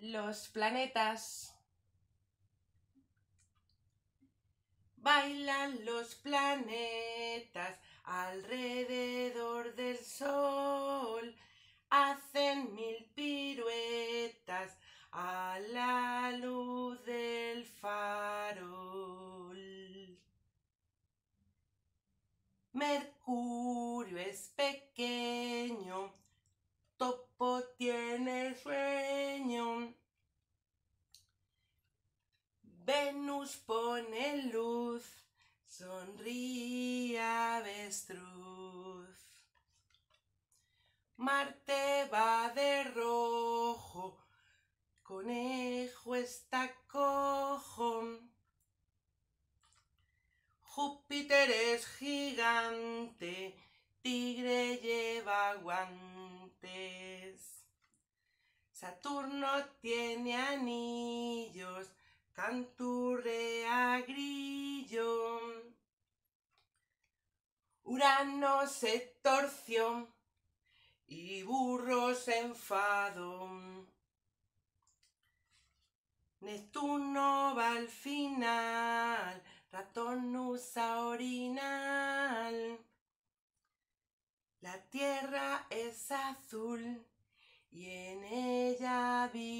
los planetas. Bailan los planetas alrededor del sol, hacen mil piruetas a la luz del farol. Venus pone luz, sonríe avestruz. Marte va de rojo, conejo está cojo. Júpiter es gigante, tigre lleva guantes. Saturno tiene anillos, canturrea grillo. Urano se torció y burros se enfadó. Neptuno va al final, ratón usa orinal. La tierra es azul y en ella vive.